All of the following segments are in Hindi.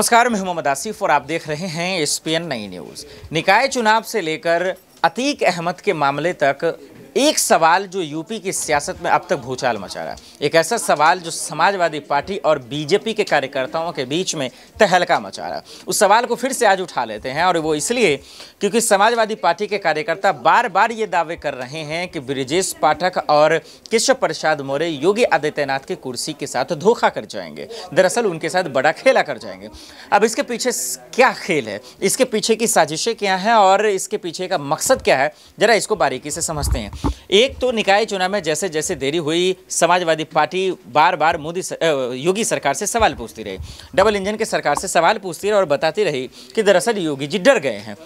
नमस्कार मैं मोहम्मद आसिफ और आप देख रहे हैं एस पी एन नई न्यूज़ निकाय चुनाव से लेकर अतीक अहमद के मामले तक एक सवाल जो यूपी की सियासत में अब तक भूचाल मचा रहा है एक ऐसा सवाल जो समाजवादी पार्टी और बीजेपी के कार्यकर्ताओं के बीच में तहलका मचा रहा है उस सवाल को फिर से आज उठा लेते हैं और वो इसलिए क्योंकि समाजवादी पार्टी के कार्यकर्ता बार बार ये दावे कर रहे हैं कि ब्रिजेश पाठक और केशव प्रसाद मौर्य योगी आदित्यनाथ की कुर्सी के साथ धोखा कर जाएंगे दरअसल उनके साथ बड़ा खेला कर जाएंगे अब इसके पीछे क्या खेल है इसके पीछे की साजिशें क्या हैं और इसके पीछे का मकसद क्या है जरा इसको बारीकी से समझते हैं एक तो निकाय चुनाव में जैसे जैसे देरी हुई समाजवादी पार्टी बार बार मोदी योगी सरकार से सवाल पूछती रही डबल इंजन के सरकार से सवाल पूछती रही और बताती रही कि दरअसल योगी जी डर गए हैं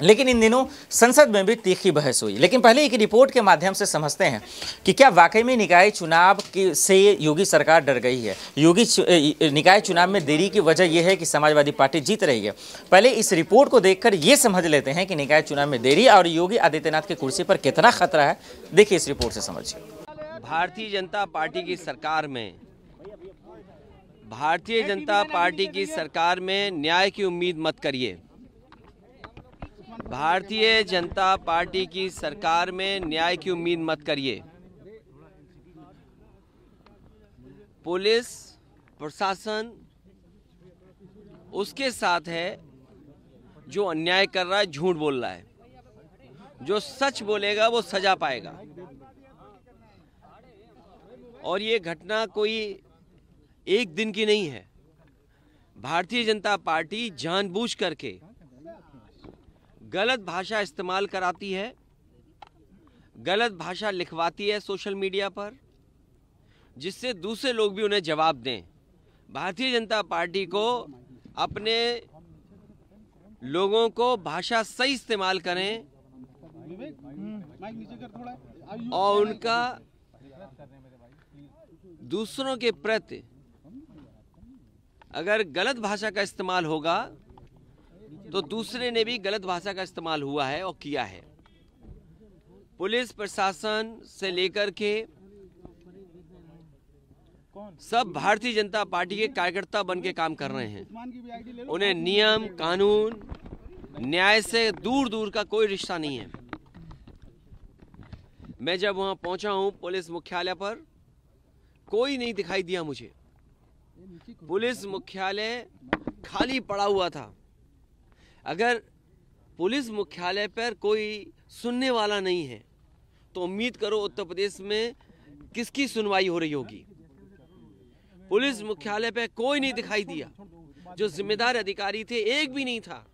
लेकिन इन दिनों संसद में भी तीखी बहस हुई लेकिन पहले एक रिपोर्ट के माध्यम से समझते हैं कि क्या वाकई में निकाय चुनाव की से योगी सरकार डर गई है योगी चु, निकाय चुनाव में देरी की वजह यह है कि समाजवादी पार्टी जीत रही है पहले इस रिपोर्ट को देखकर ये समझ लेते हैं कि निकाय चुनाव में देरी और योगी आदित्यनाथ की कुर्सी पर कितना खतरा है देखिए इस रिपोर्ट से समझिए भारतीय जनता पार्टी की सरकार में भारतीय जनता पार्टी की सरकार में न्याय की उम्मीद मत करिए भारतीय जनता पार्टी की सरकार में न्याय की उम्मीद मत करिए पुलिस प्रशासन उसके साथ है जो अन्याय कर रहा है झूठ बोल रहा है जो सच बोलेगा वो सजा पाएगा और ये घटना कोई एक दिन की नहीं है भारतीय जनता पार्टी जानबूझ करके गलत भाषा इस्तेमाल कराती है गलत भाषा लिखवाती है सोशल मीडिया पर जिससे दूसरे लोग भी उन्हें जवाब दें भारतीय जनता पार्टी को अपने लोगों को भाषा सही इस्तेमाल करें और उनका दूसरों के प्रति अगर गलत भाषा का इस्तेमाल होगा तो दूसरे ने भी गलत भाषा का इस्तेमाल हुआ है और किया है पुलिस प्रशासन से लेकर के सब भारतीय जनता पार्टी के कार्यकर्ता बन के काम कर रहे हैं उन्हें नियम कानून न्याय से दूर दूर का कोई रिश्ता नहीं है मैं जब वहां पहुंचा हूं पुलिस मुख्यालय पर कोई नहीं दिखाई दिया मुझे पुलिस मुख्यालय खाली पड़ा हुआ था अगर पुलिस मुख्यालय पर कोई सुनने वाला नहीं है तो उम्मीद करो उत्तर प्रदेश में किसकी सुनवाई हो रही होगी पुलिस मुख्यालय पर कोई नहीं दिखाई दिया जो जिम्मेदार अधिकारी थे एक भी नहीं था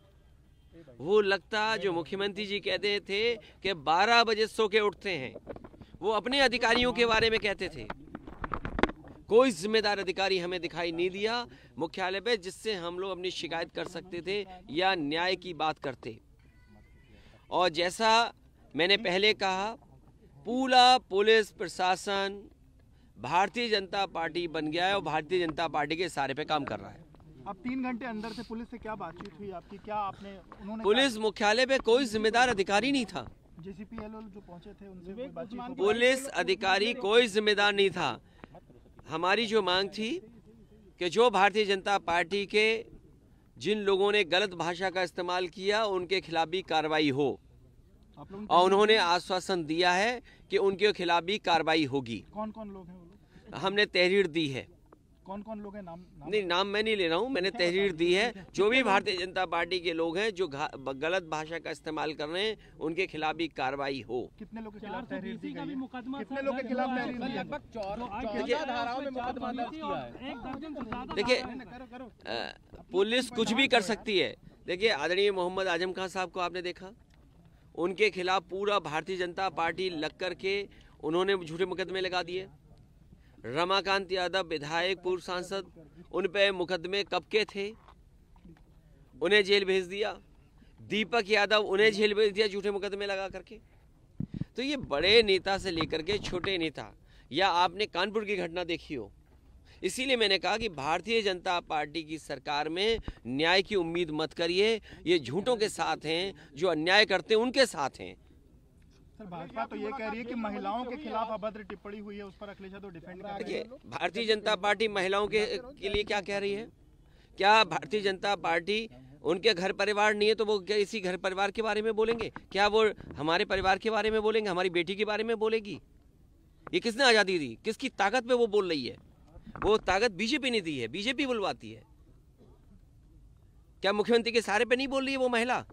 वो लगता जो मुख्यमंत्री जी कहते थे कि 12 बजे सो के उठते हैं वो अपने अधिकारियों के बारे में कहते थे कोई जिम्मेदार अधिकारी हमें दिखाई नहीं दिया मुख्यालय पे जिससे हम लोग अपनी शिकायत कर सकते थे या न्याय की बात करते और जैसा मैंने पहले कहा पूरा पुलिस प्रशासन भारतीय जनता पार्टी बन गया है और भारतीय जनता पार्टी के सारे पे काम कर रहा है अब तीन घंटे अंदर से पुलिस से क्या बातचीत हुई आपकी क्या आपने उन्होंने पुलिस मुख्यालय पे कोई जिम्मेदार अधिकारी नहीं था जेसीपीएल जो पहुंचे थे उनसे पुलिस अधिकारी कोई जिम्मेदार नहीं था हमारी जो मांग थी कि जो भारतीय जनता पार्टी के जिन लोगों ने गलत भाषा का इस्तेमाल किया उनके खिलाफ भी कार्रवाई हो और उन्होंने आश्वासन दिया है कि उनके खिलाफ भी कार्रवाई होगी कौन कौन लोग हैं हमने तहरीर दी है कौन कौन लोग हैं नाम, नाम नहीं नाम मैं नहीं ले रहा हूँ मैंने तहरीर दी है जो भी भारतीय जनता पार्टी के लोग हैं जो गलत भाषा का इस्तेमाल कर रहे हैं उनके खिलाफ भी कार्रवाई हो कितने लोग कितने लोग के खिलाफ लगभग देखिए पुलिस कुछ भी कर सकती है देखिए आदरणीय मोहम्मद आजम खान साहब को आपने देखा उनके खिलाफ पूरा भारतीय जनता पार्टी लग करके उन्होंने झूठे मुकदमे लगा दिए रमाकांत यादव विधायक पूर्व सांसद उन पर मुकदमे कब के थे उन्हें जेल भेज दिया दीपक यादव उन्हें जेल भेज दिया झूठे मुकदमे लगा करके तो ये बड़े नेता से लेकर के छोटे नेता या आपने कानपुर की घटना देखी हो इसीलिए मैंने कहा कि भारतीय जनता पार्टी की सरकार में न्याय की उम्मीद मत करिए ये झूठों के साथ हैं जो अन्याय करते हैं उनके साथ हैं भाजपा तो ये कह रही है कि महिलाओं के खिलाफ अभद्र टिप्पणी हुई है उस पर अखिलेश यादव डिफेंड कर रहे हैं भारतीय जनता पार्टी महिलाओं के के लिए क्या कह रही है क्या भारतीय जनता पार्टी उनके घर परिवार नहीं है तो वो क्या इसी घर परिवार के बारे में बोलेंगे क्या वो हमारे परिवार के बारे में बोलेंगे हमारी बेटी के बारे में बोलेगी ये किसने आज़ादी दी किसकी ताकत पे वो बोल रही है वो ताकत बीजेपी ने दी है बीजेपी बुलवाती है क्या मुख्यमंत्री के सारे पे नहीं बोल रही है वो महिला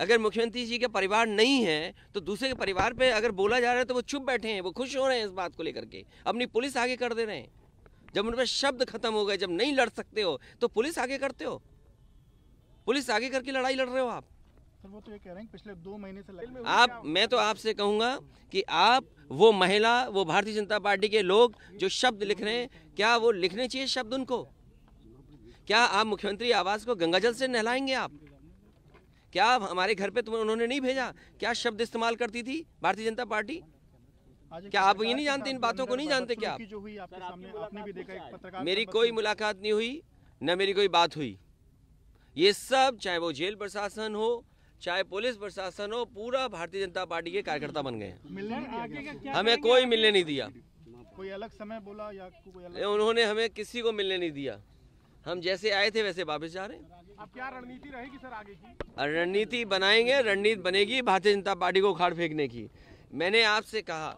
अगर मुख्यमंत्री जी के परिवार नहीं है तो दूसरे के परिवार पे अगर बोला जा रहा है तो वो चुप बैठे हैं वो खुश हो रहे हैं इस बात को लेकर के अपनी पुलिस आगे कर दे रहे हैं जब उन पर शब्द खत्म हो गए जब नहीं लड़ सकते हो तो पुलिस आगे करते हो पुलिस आगे करके लड़ाई लड़ रहे हो आप सर वो तो ये कह रहे हैं पिछले दो महीने से आप मैं तो आपसे कहूंगा कि आप वो महिला वो भारतीय जनता पार्टी के लोग जो शब्द लिख रहे हैं क्या वो लिखने चाहिए शब्द उनको क्या आप मुख्यमंत्री आवास को गंगाजल से नहलाएंगे आप क्या हमारे घर पे तुम्हें उन्होंने नहीं भेजा क्या शब्द इस्तेमाल करती थी भारतीय जनता पार्टी क्या आप ये नहीं जानते इन बातों को नहीं जानते क्या मेरी कोई मुलाकात नहीं हुई न मेरी कोई बात हुई ये सब चाहे वो जेल प्रशासन हो चाहे पुलिस प्रशासन हो पूरा भारतीय जनता पार्टी के कार्यकर्ता बन गए हमें कोई मिलने नहीं दिया कोई अलग समय बोला या कोई अलग उन्होंने हमें किसी को मिलने नहीं दिया हम जैसे आए थे वैसे वापस जा रहे हैं अब क्या रणनीति रहेगी सर आगे की रणनीति बनाएंगे रणनीति बनेगी भारतीय जनता पार्टी को उखाड़ फेंकने की मैंने आपसे कहा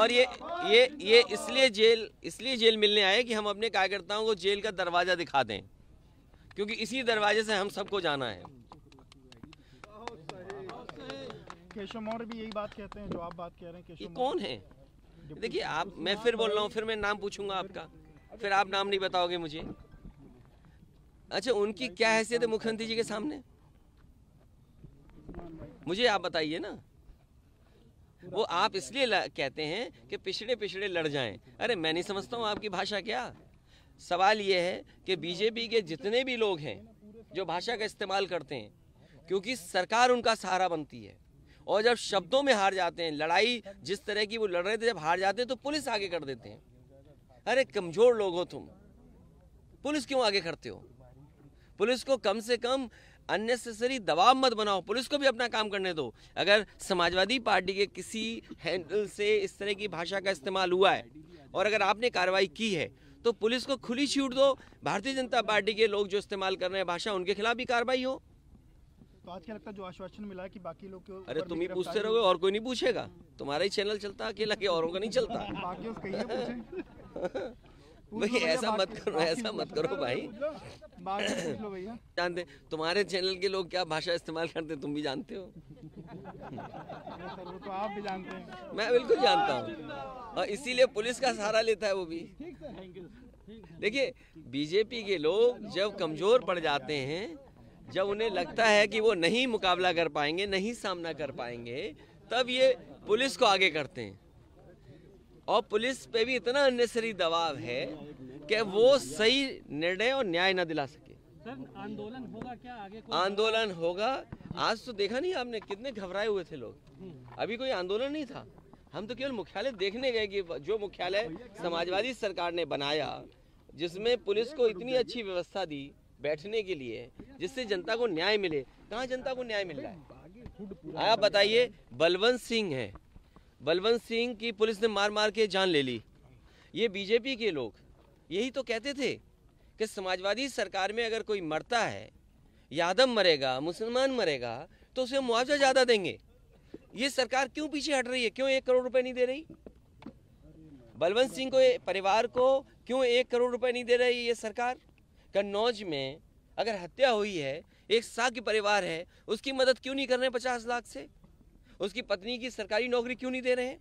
और ये ये ये इसलिए जेल इसलिए जेल मिलने आए कि हम अपने कार्यकर्ताओं को जेल का दरवाज़ा दिखा दें क्योंकि इसी दरवाजे से हम सबको जाना है केशव मौर्य भी यही बात कहते हैं जो आप बात कह रहे हैं ये कौन है देखिए आप मैं फिर बोल रहा हूँ फिर मैं नाम पूछूंगा आपका फिर आप नाम नहीं बताओगे मुझे अच्छा उनकी क्या हैसियत है मुख्यमंत्री जी के सामने मुझे आप बताइए ना वो आप इसलिए कहते हैं कि पिछड़े पिछड़े लड़ जाएं अरे मैं नहीं समझता हूँ आपकी भाषा क्या सवाल ये है कि बीजेपी के जितने भी लोग हैं जो भाषा का इस्तेमाल करते हैं क्योंकि सरकार उनका सहारा बनती है और जब शब्दों में हार जाते हैं लड़ाई जिस तरह की वो लड़ रहे थे जब हार जाते हैं तो पुलिस आगे कर देते हैं अरे कमजोर लोग हो तुम पुलिस क्यों आगे करते हो पुलिस को कम से कम अननेसेसरी दबाव मत बनाओ पुलिस को भी अपना काम करने दो अगर समाजवादी पार्टी के किसी हैंडल से इस तरह की भाषा का इस्तेमाल हुआ है और अगर आपने कार्रवाई की है तो पुलिस को खुली छूट दो भारतीय जनता पार्टी के लोग जो इस्तेमाल कर रहे हैं भाषा उनके खिलाफ भी कार्रवाई हो तो आज क्या लगता है जो आश्वासन मिला कि बाकी लोग अरे तुम ही पूछते रहोगे और कोई नहीं पूछेगा तुम्हारा ही चैनल चलता अकेला के औरों का नहीं चलता भाई ऐसा मत करो ऐसा मत करो भाई जानते तुम्हारे चैनल के लोग क्या भाषा इस्तेमाल करते तुम भी जानते हो तो आप भी जानते हैं मैं बिल्कुल जानता हूँ और इसीलिए पुलिस का सहारा लेता है वो भी देखिए बीजेपी के लोग जब कमजोर पड़ जाते हैं जब उन्हें लगता है कि वो नहीं मुकाबला कर पाएंगे नहीं सामना कर पाएंगे तब ये पुलिस को आगे करते हैं और पुलिस पे भी इतना अननेसरी दबाव है कि वो सही निर्णय और न्याय ना दिला सके सर आंदोलन होगा क्या आगे आंदोलन होगा आज तो देखा नहीं आपने कितने घबराए हुए थे लोग अभी कोई आंदोलन नहीं था हम तो केवल मुख्यालय देखने गए कि जो मुख्यालय समाजवादी सरकार ने बनाया जिसमें पुलिस को इतनी अच्छी व्यवस्था दी बैठने के लिए जिससे जनता को न्याय मिले कहाँ जनता को न्याय मिल रहा है आप बताइए बलवंत सिंह है बलवंत सिंह की पुलिस ने मार मार के जान ले ली ये बीजेपी के लोग यही तो कहते थे कि समाजवादी सरकार में अगर कोई मरता है यादव मरेगा मुसलमान मरेगा तो उसे मुआवजा ज़्यादा देंगे ये सरकार क्यों पीछे हट रही है क्यों एक करोड़ रुपए नहीं दे रही बलवंत सिंह को परिवार को क्यों एक करोड़ रुपए नहीं दे रही ये सरकार कन्नौज में अगर हत्या हुई है एक साग परिवार है उसकी मदद क्यों नहीं कर रहे पचास लाख से उसकी पत्नी की सरकारी नौकरी क्यों नहीं दे रहे हैं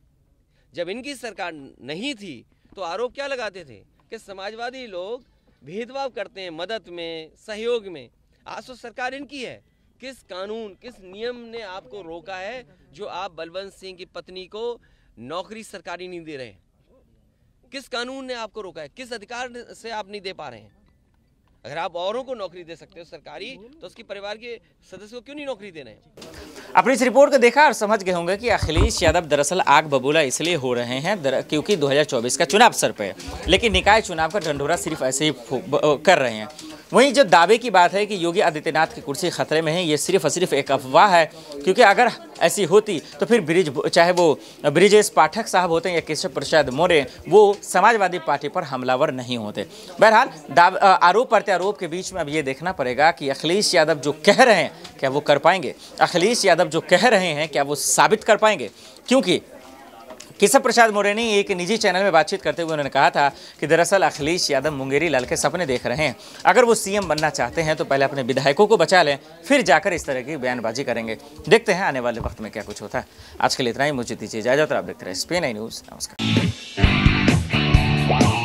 जब इनकी सरकार नहीं थी तो आरोप क्या लगाते थे कि समाजवादी लोग भेदभाव करते हैं मदद में सहयोग में आज तो सरकार इनकी है किस कानून किस नियम ने आपको रोका है जो आप बलवंत सिंह की पत्नी को नौकरी सरकारी नहीं दे रहे हैं किस कानून ने आपको रोका है किस अधिकार से आप नहीं दे पा रहे हैं अगर आप औरों को नौकरी दे सकते हो सरकारी तो उसके परिवार के सदस्य को क्यों नहीं नौकरी देना है अपनी इस रिपोर्ट को देखा और समझ गए होंगे कि अखिलेश यादव दरअसल आग बबूला इसलिए हो रहे हैं क्योंकि 2024 का चुनाव सर पे लेकिन निकाय चुनाव का ढंढोरा सिर्फ ऐसे ही कर रहे हैं वहीं जो दावे की बात है कि योगी आदित्यनाथ की कुर्सी खतरे में है ये सिर्फ और सिर्फ एक अफवाह है क्योंकि अगर ऐसी होती तो फिर ब्रिज चाहे वो ब्रिजेश पाठक साहब होते हैं या केशव प्रसाद मौर्य वो समाजवादी पार्टी पर हमलावर नहीं होते बहरहाल आरोप प्रत्यारोप के बीच में अब ये देखना पड़ेगा कि अखिलेश यादव जो कह रहे हैं क्या वो कर पाएंगे अखिलेश यादव जो कह रहे हैं क्या वो साबित कर पाएंगे क्योंकि केशव प्रसाद मौर्य ने एक निजी चैनल में बातचीत करते हुए उन्होंने कहा था कि दरअसल अखिलेश यादव मुंगेरी लाल के सपने देख रहे हैं अगर वो सीएम बनना चाहते हैं तो पहले अपने विधायकों को बचा लें फिर जाकर इस तरह की बयानबाजी करेंगे देखते हैं आने वाले वक्त में क्या कुछ होता है आज के लिए इतना ही मुझे दीजिए इजाजत आप देखते रहे स्पेन आई न्यूज़ नमस्कार